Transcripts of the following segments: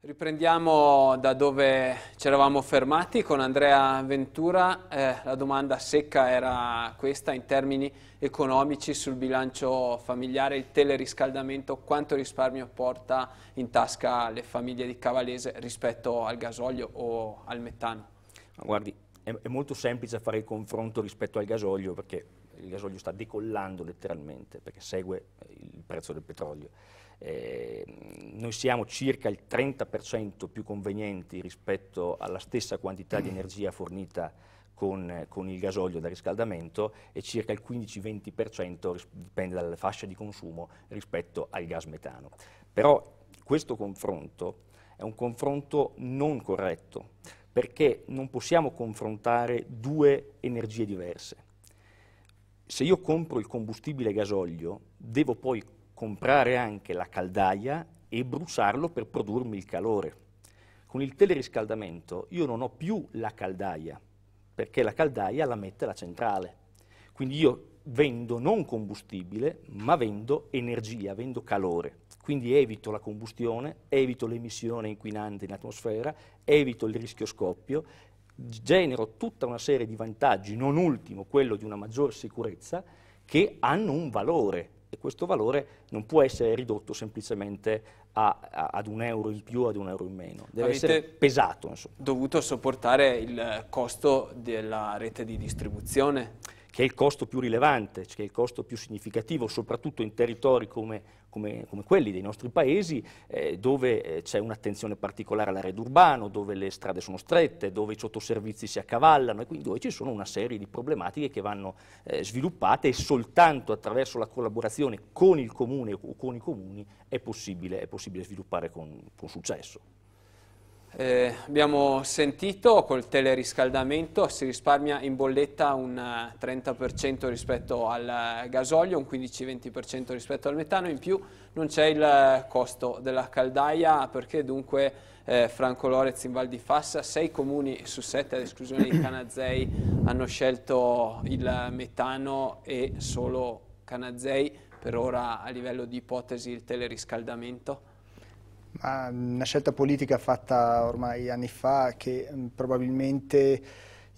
Riprendiamo da dove ci eravamo fermati con Andrea Ventura, eh, la domanda secca era questa in termini economici sul bilancio familiare, il teleriscaldamento, quanto risparmio porta in tasca le famiglie di Cavalese rispetto al gasolio o al metano? Guardi, è, è molto semplice fare il confronto rispetto al gasolio perché il gasolio sta decollando letteralmente perché segue il prezzo del petrolio eh, noi siamo circa il 30% più convenienti rispetto alla stessa quantità di energia fornita con, con il gasolio da riscaldamento e circa il 15-20% dipende dalla fascia di consumo rispetto al gas metano. Però questo confronto è un confronto non corretto perché non possiamo confrontare due energie diverse. Se io compro il combustibile gasolio, devo poi comprare anche la caldaia e bruciarlo per produrmi il calore. Con il teleriscaldamento io non ho più la caldaia, perché la caldaia la mette la centrale. Quindi io vendo non combustibile, ma vendo energia, vendo calore. Quindi evito la combustione, evito l'emissione inquinante in atmosfera, evito il rischio scoppio, genero tutta una serie di vantaggi, non ultimo quello di una maggior sicurezza, che hanno un valore e questo valore non può essere ridotto semplicemente a, a, ad un euro in più o ad un euro in meno, deve Avete essere pesato. Insomma. dovuto sopportare il costo della rete di distribuzione? che è il costo più rilevante, che è il costo più significativo, soprattutto in territori come, come, come quelli dei nostri paesi, eh, dove eh, c'è un'attenzione particolare all'area rete urbano, dove le strade sono strette, dove i sottoservizi si accavallano e quindi dove ci sono una serie di problematiche che vanno eh, sviluppate e soltanto attraverso la collaborazione con il comune o con i comuni è possibile, è possibile sviluppare con, con successo. Eh, abbiamo sentito col teleriscaldamento si risparmia in bolletta un 30% eh, rispetto al eh, gasolio, un 15-20% rispetto al metano, in più non c'è il eh, costo della caldaia perché dunque eh, Franco Lorez in Val di Fassa, sei comuni su sette ad esclusione di Canazzei hanno scelto il metano e solo Canazzei per ora a livello di ipotesi il teleriscaldamento? Ma una scelta politica fatta ormai anni fa che mm, probabilmente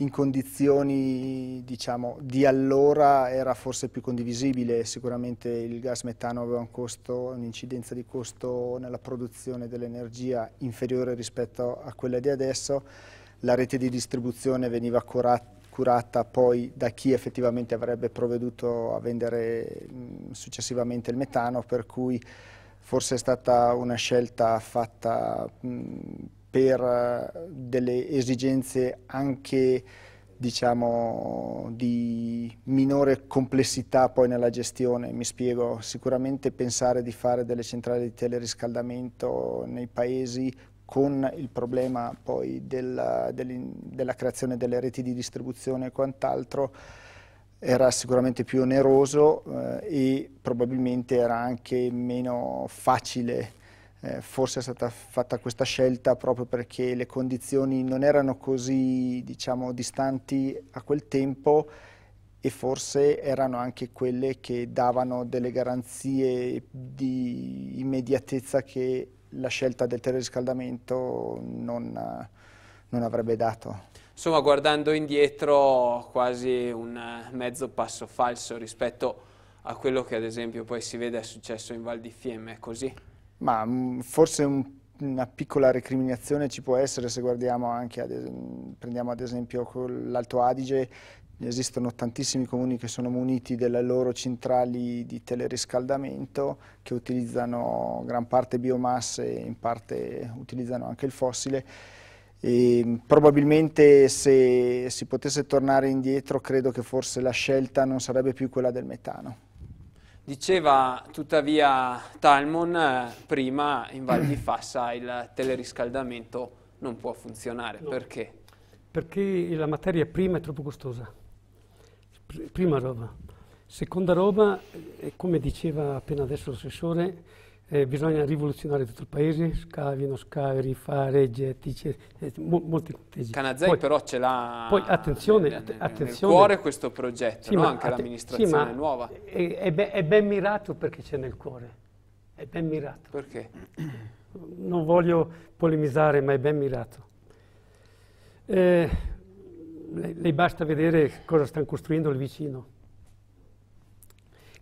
in condizioni diciamo, di allora era forse più condivisibile, sicuramente il gas metano aveva un'incidenza di costo nella produzione dell'energia inferiore rispetto a quella di adesso, la rete di distribuzione veniva curata poi da chi effettivamente avrebbe provveduto a vendere mm, successivamente il metano, per cui forse è stata una scelta fatta per eh, delle esigenze anche diciamo, di minore complessità poi nella gestione, mi spiego, sicuramente pensare di fare delle centrali di teleriscaldamento nei paesi con il problema poi della, della creazione delle reti di distribuzione e quant'altro era sicuramente più oneroso eh, e probabilmente era anche meno facile. Eh, forse è stata fatta questa scelta proprio perché le condizioni non erano così diciamo, distanti a quel tempo e forse erano anche quelle che davano delle garanzie di immediatezza che la scelta del teleriscaldamento non, non avrebbe dato insomma guardando indietro quasi un eh, mezzo passo falso rispetto a quello che ad esempio poi si vede è successo in Val di Fiemme, è così? Ma mm, forse un, una piccola recriminazione ci può essere se guardiamo anche, ad, mm, prendiamo ad esempio l'Alto Adige, esistono tantissimi comuni che sono muniti delle loro centrali di teleriscaldamento che utilizzano gran parte biomasse e in parte utilizzano anche il fossile e ehm, probabilmente se si potesse tornare indietro credo che forse la scelta non sarebbe più quella del metano. Diceva tuttavia Talmon eh, prima in Val di Fassa il teleriscaldamento non può funzionare, no. perché? Perché la materia prima è troppo costosa, prima roba. Seconda roba, eh, come diceva appena adesso l'assessore, eh, bisogna rivoluzionare tutto il paese, scavino, scavi, rifare, getti, eh, molti contesi. Canazei poi, però ce l'ha poi, attenzione, nel, nel, attenzione. nel cuore questo progetto, sì, no? ma, anche att- l'amministrazione sì, nuova. È, è, ben, è ben mirato perché c'è nel cuore, è ben mirato. Perché? Non voglio polemizzare, ma è ben mirato. Eh, lei, lei basta vedere cosa stanno costruendo il vicino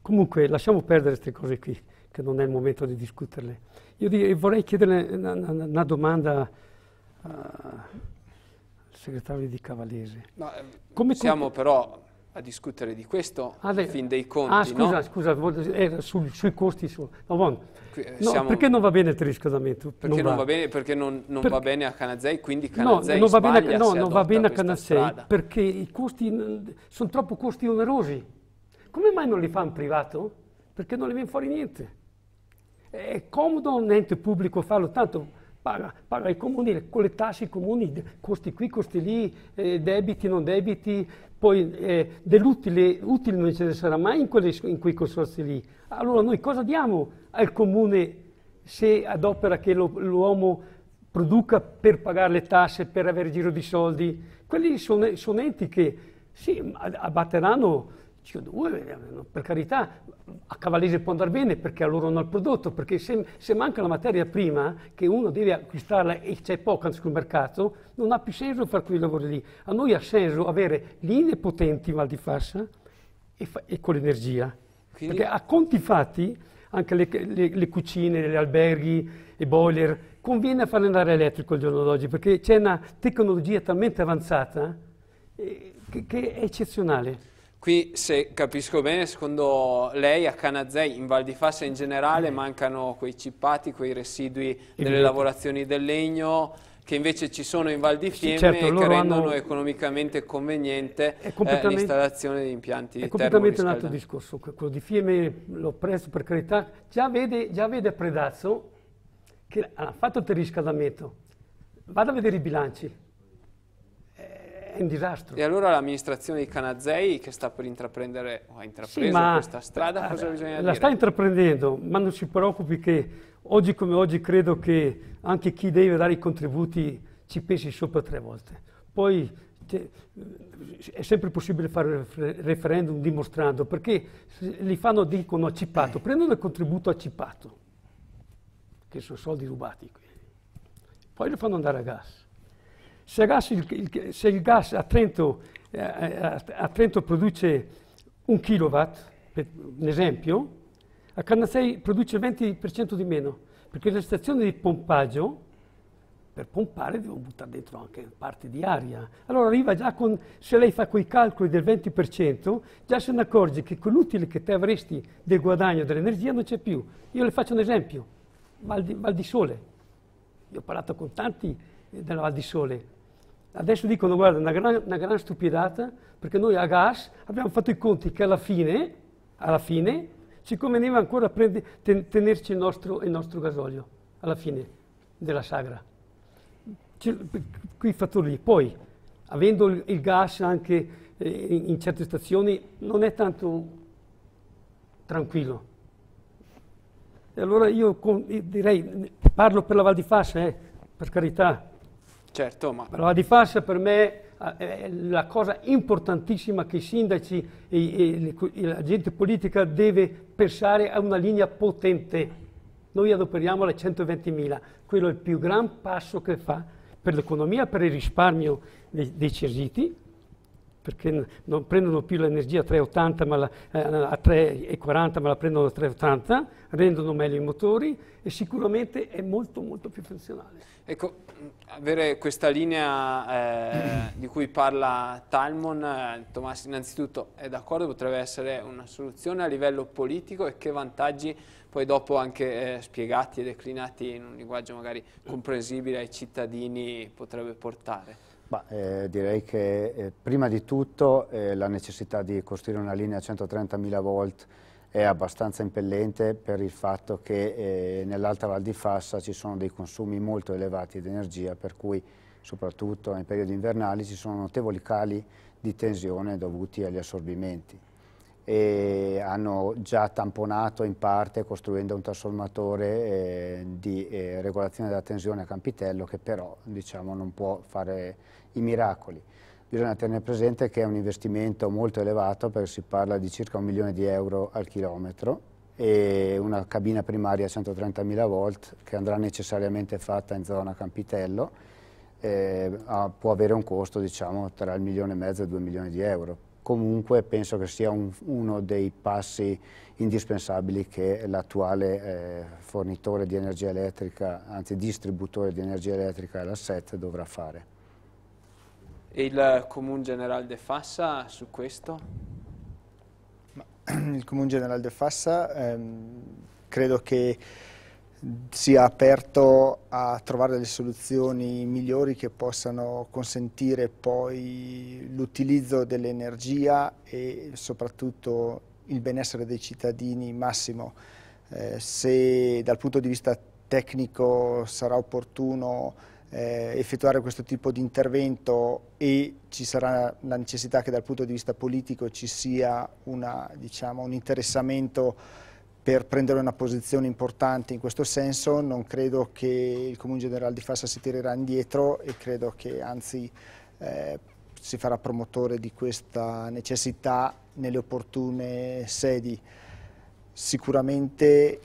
Comunque lasciamo perdere queste cose qui, che non è il momento di discuterle. Io direi, vorrei chiedere una, una, una domanda eh, al segretario di Cavallese. No, eh, Come siamo però a discutere di questo, ah, fin dei conti, Ah, scusa, no? scusa, era eh, sul, sui costi. Su, no, bon. Qui, no, perché non va bene il riscaldamento? Perché non, va. bene, perché non, non per, va bene a Canazzei, quindi Canazzei no, non va bene a, no, non va bene a Canazzei, perché i costi sono troppo costi onerosi. Come mai non li fa in privato? Perché non le viene fuori niente. È comodo un ente pubblico farlo, tanto paga, paga i comuni, con le tasse i comuni, costi qui, costi lì, eh, debiti, non debiti, poi eh, dell'utile utile non ce ne sarà mai in, quelle, in quei consorzi lì. Allora noi cosa diamo al comune se ad opera che lo, l'uomo produca per pagare le tasse, per avere giro di soldi? Quelli sono, sono enti che sì, abbatteranno Dico, due, eh, per carità, a Cavallese può andare bene perché a loro non ha il prodotto, perché se, se, manca la materia prima, che uno deve acquistarla e c'è poca sul mercato, non ha più senso fare quei lavori lì. A noi ha senso avere linee potenti mal di fassa e, fa, e con l'energia. Quindi... Perché a conti fatti, anche le, le, le cucine, gli alberghi, i boiler, conviene farle andare elettrico il giorno d'oggi, perché c'è una tecnologia talmente avanzata eh, che, che è eccezionale. Qui, se capisco bene, secondo lei a Canazzei in Val di Fassa in generale, mm. mancano quei cippati, quei residui delle lavorazioni del legno, che invece ci sono in Val di Fiemme sì, certo, e che rendono hanno... economicamente conveniente completamente... eh, l'installazione di impianti di È completamente un altro discorso, quello di Fiemme l'ho preso per carità, già vede, già vede Predazzo che ha fatto il riscaldamento, vado a vedere i bilanci, è un disastro. E allora l'amministrazione di Canazzei che sta per intraprendere, o ha intrapreso sì, questa strada, cosa bisogna la dire? La sta intraprendendo, ma non si preoccupi che oggi come oggi credo che anche chi deve dare i contributi ci pensi sopra tre volte. Poi è sempre possibile fare un referendum dimostrando, perché li fanno, dicono a cippato, prendono il contributo a cippato, che sono soldi rubati qui, poi lo fanno andare a gas. Se il gas, il, il, se il gas a, Trento, eh, a, eh, a, Trento, produce un kilowatt, per un esempio, a Cannasei produce il 20% di meno, perché le stazioni di pompaggio, per pompare devo buttare dentro anche parte di aria. Allora arriva già con, se lei fa quei calcoli del 20%, già se ne accorge che quell'utile che te avresti del guadagno dell'energia non c'è più. Io le faccio un esempio, Val di, Val di Sole. Io ho parlato con tanti eh, della Val di Sole, adesso dicono, guarda, una gran, una gran stupidata, perché noi a gas abbiamo fatto i conti che alla fine, alla fine, ci conveniva ancora prende, ten, tenerci il nostro, il nostro gasolio, alla fine della sagra. Qui fattori lì. Poi, avendo il, il gas anche eh, in, in certe stazioni, non è tanto tranquillo. E allora io con, direi, parlo per la Val di Fassa, eh, per carità, Certo, ma... Però di farsa per me eh, è la cosa importantissima che i sindaci e, e la gente politica deve pensare a una linea potente. Noi adoperiamo le 120.000, quello è il più gran passo che fa per l'economia, per il risparmio dei, dei cesiti perché non prendono più l'energia a 3,80 ma la, eh, a 3,40 ma la prendono a 3,80, rendono meglio i motori e sicuramente è molto molto più funzionale. Ecco, avere questa linea eh, di cui parla Talmon, eh, Tommaso innanzitutto è d'accordo, potrebbe essere una soluzione a livello politico e che vantaggi poi dopo anche eh, spiegati e declinati in un linguaggio magari comprensibile ai cittadini potrebbe portare? Bah, eh, direi che eh, prima di tutto eh, la necessità di costruire una linea a 130.000 volt è abbastanza impellente per il fatto che eh, nell'Alta Val di Fassa ci sono dei consumi molto elevati di energia per cui soprattutto in periodi invernali ci sono notevoli cali di tensione dovuti agli assorbimenti e hanno già tamponato in parte costruendo un trasformatore eh, di eh, regolazione della tensione a Campitello che però diciamo, non può fare i miracoli. Bisogna tenere presente che è un investimento molto elevato perché si parla di circa un milione di euro al chilometro e una cabina primaria a 130.000 volt che andrà necessariamente fatta in zona Campitello eh, può avere un costo diciamo, tra il milione e mezzo e due milioni di euro comunque penso che sia un, uno dei passi indispensabili che l'attuale eh, fornitore di energia elettrica, anzi distributore di energia elettrica, l'asset, dovrà fare. il Comune Generale de Fassa su questo? Il Comune Generale de Fassa ehm, credo che sia aperto a trovare delle soluzioni migliori che possano consentire poi l'utilizzo dell'energia e soprattutto il benessere dei cittadini massimo. Eh, se dal punto di vista tecnico sarà opportuno eh, effettuare questo tipo di intervento e ci sarà la necessità che dal punto di vista politico ci sia una, diciamo, un interessamento per prendere una posizione importante in questo senso non credo che il Comune Generale di Fassa si tirerà indietro e credo che anzi eh, si farà promotore di questa necessità nelle opportune sedi. Sicuramente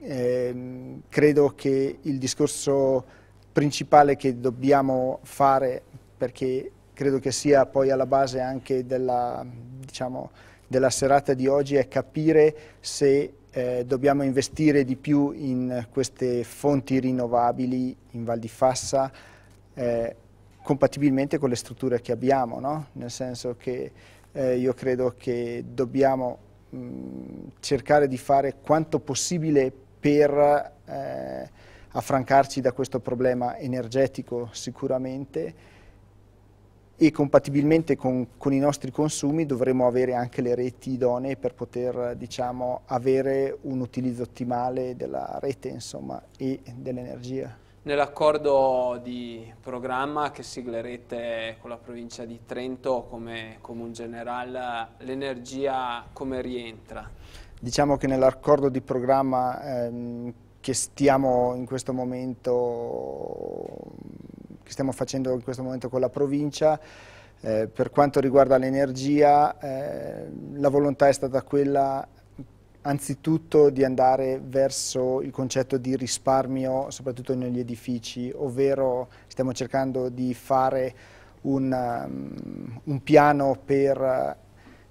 eh, credo che il discorso principale che dobbiamo fare, perché credo che sia poi alla base anche della, diciamo, della serata di oggi è capire se eh, dobbiamo investire di più in queste fonti rinnovabili in Val di Fassa eh, compatibilmente con le strutture che abbiamo, no? nel senso che eh, io credo che dobbiamo mh, mm, cercare di fare quanto possibile per eh, affrancarci da questo problema energetico sicuramente e compatibilmente con, con, i nostri consumi dovremo avere anche le reti idonee per poter diciamo, avere un utilizzo ottimale della rete insomma, e dell'energia. Nell'accordo di programma che siglerete con la provincia di Trento come, Comune general, l'energia come rientra? Diciamo che nell'accordo di programma ehm, che stiamo in questo momento che stiamo facendo in questo momento con la provincia. Eh, per quanto riguarda l'energia, eh, la volontà è stata quella anzitutto di andare verso il concetto di risparmio, soprattutto negli edifici, ovvero stiamo cercando di fare un, um, un piano per...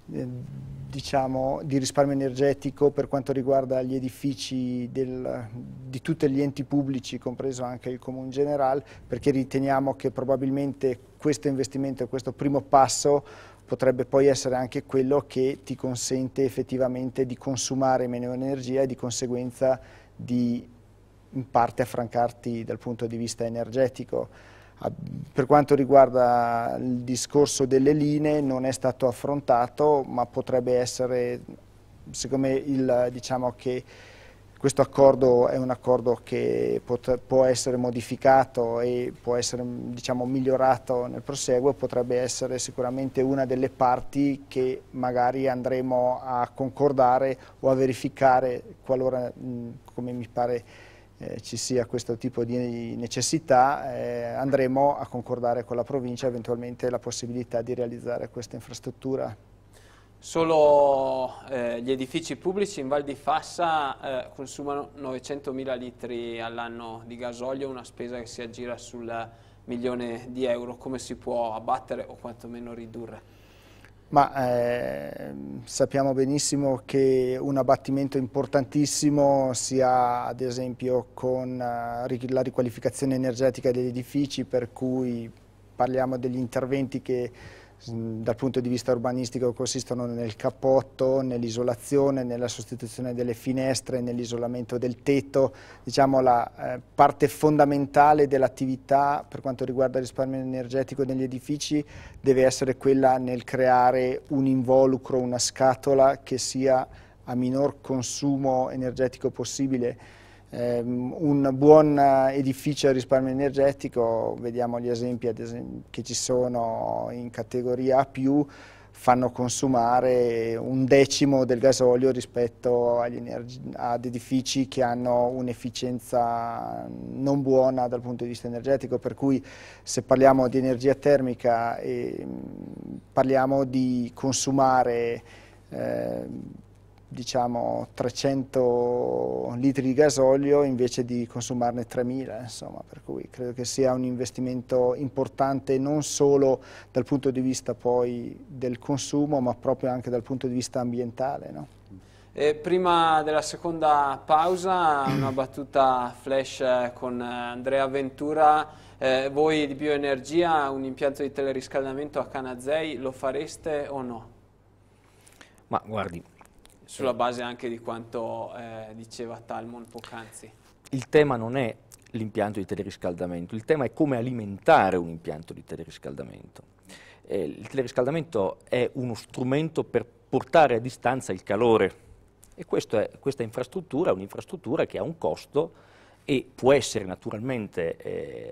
Uh, diciamo, di risparmio energetico per quanto riguarda gli edifici del, di tutti gli enti pubblici, compreso anche il Comune Generale, perché riteniamo che probabilmente questo investimento, questo primo passo potrebbe poi essere anche quello che ti consente effettivamente di consumare meno energia e di conseguenza di in parte affrancarti dal punto di vista energetico. Per quanto riguarda il discorso delle linee non è stato affrontato ma potrebbe essere, siccome il, diciamo che questo accordo è un accordo che può essere modificato e può essere diciamo, migliorato nel proseguo, potrebbe essere sicuramente una delle parti che magari andremo a concordare o a verificare qualora, come mi pare, eh, ci sia questo tipo di necessità, eh, andremo a concordare con la provincia eventualmente la possibilità di realizzare questa infrastruttura. Solo eh, gli edifici pubblici in Val di Fassa eh, consumano 900.000 litri all'anno di gasolio, una spesa che si aggira sul milione di euro. Come si può abbattere o quantomeno ridurre? Ma eh, sappiamo benissimo che un abbattimento importantissimo sia ad esempio con eh, la riqualificazione energetica degli edifici per cui parliamo degli interventi che dal punto di vista urbanistico consistono nel cappotto, nell'isolazione, nella sostituzione delle finestre, nell'isolamento del tetto, diciamo la eh, parte fondamentale dell'attività per quanto riguarda il risparmio energetico degli edifici deve essere quella nel creare un involucro, una scatola che sia a minor consumo energetico possibile Ehm, un buon edificio a risparmio energetico, vediamo gli esempi esempio, che ci sono in categoria A+, fanno consumare un decimo del gasolio rispetto ad edifici che hanno un'efficienza non buona dal punto di vista energetico, per cui se parliamo di energia termica eh, parliamo di consumare eh, diciamo 300 litri di gasolio invece di consumarne 3.000, insomma, per cui credo che sia un investimento importante non solo dal punto di vista poi del consumo, ma proprio anche dal punto di vista ambientale. No? E prima della seconda pausa una battuta flash eh, con eh, Andrea Ventura, eh, voi di Bioenergia un impianto di teleriscaldamento a Canazei lo fareste o no? Ma guardi, sulla base anche di quanto eh, diceva Talmon poc'anzi. Il tema non è l'impianto di teleriscaldamento, il tema è come alimentare un impianto di teleriscaldamento. Eh, il teleriscaldamento è uno strumento per portare a distanza il calore e è, questa infrastruttura è un'infrastruttura che ha un costo e può essere naturalmente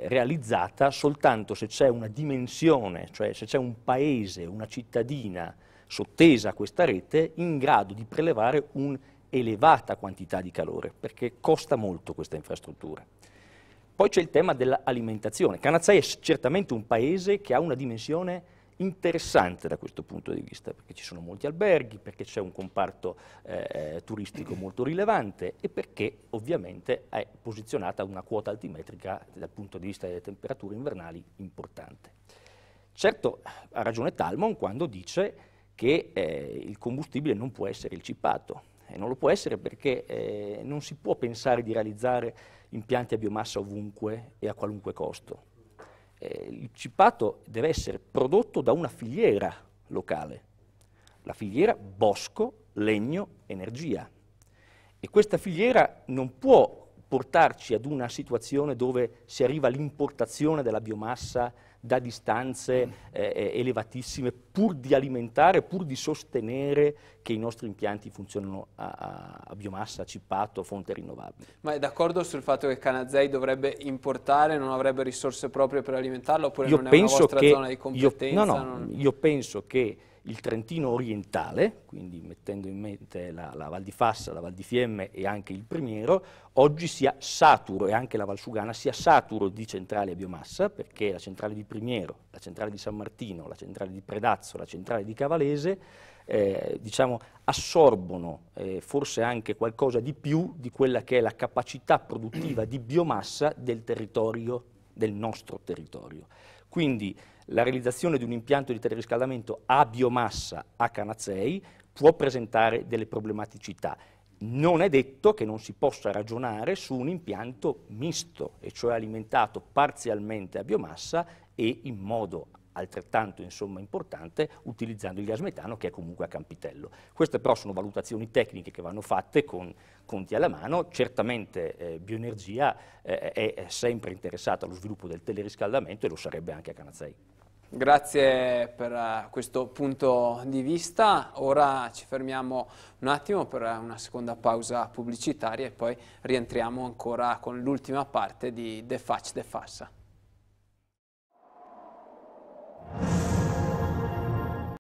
eh, realizzata soltanto se c'è una dimensione, cioè se c'è un paese, una cittadina, sottesa a questa rete in grado di prelevare un'elevata quantità di calore, perché costa molto questa infrastruttura. Poi c'è il tema dell'alimentazione. Canazzai è certamente un paese che ha una dimensione interessante da questo punto di vista, perché ci sono molti alberghi, perché c'è un comparto eh, turistico molto rilevante e perché ovviamente è posizionata una quota altimetrica dal punto di vista delle temperature invernali importante. Certo ha ragione Talmon quando dice che eh, il combustibile non può essere il cipato. e non lo può essere perché eh, non si può pensare di realizzare impianti a biomassa ovunque e a qualunque costo. Eh, il cipato deve essere prodotto da una filiera locale, la filiera bosco, legno, energia. E questa filiera non può portarci ad una situazione dove si arriva all'importazione della biomassa da distanze mm. eh, eh, elevatissime pur di alimentare, pur di sostenere che i nostri impianti funzionano a, a, a biomassa, a cippato, a fonte rinnovabile. Ma è d'accordo sul fatto che Canazei dovrebbe importare, non avrebbe risorse proprie per alimentarlo oppure io non è una vostra che, zona di competenza? Io, no, no, non... io penso che il Trentino orientale, quindi mettendo in mente la, la, Val di Fassa, la Val di Fiemme e anche il Primiero, oggi sia saturo, e anche la Valsugana sia saturo di centrali a biomassa, perché la centrale di Primiero, la centrale di San Martino, la centrale di Predazzo, la centrale di Cavalese, eh, diciamo, assorbono eh, forse anche qualcosa di più di quella che è la capacità produttiva di biomassa del territorio, del nostro territorio. Quindi la realizzazione di un impianto di teleriscaldamento a biomassa a Canazzei può presentare delle problematicità. Non è detto che non si possa ragionare su un impianto misto, e cioè alimentato parzialmente a biomassa e in modo altrettanto insomma, importante utilizzando il gas metano che è comunque a Campitello. Queste però sono valutazioni tecniche che vanno fatte con conti alla mano, certamente eh, Bioenergia eh, è sempre interessata allo sviluppo del teleriscaldamento e lo sarebbe anche a Canazzei. Grazie per eh, questo punto di vista. Ora ci fermiamo un attimo per una seconda pausa pubblicitaria e poi rientriamo ancora con l'ultima parte di The Facts The Fassa.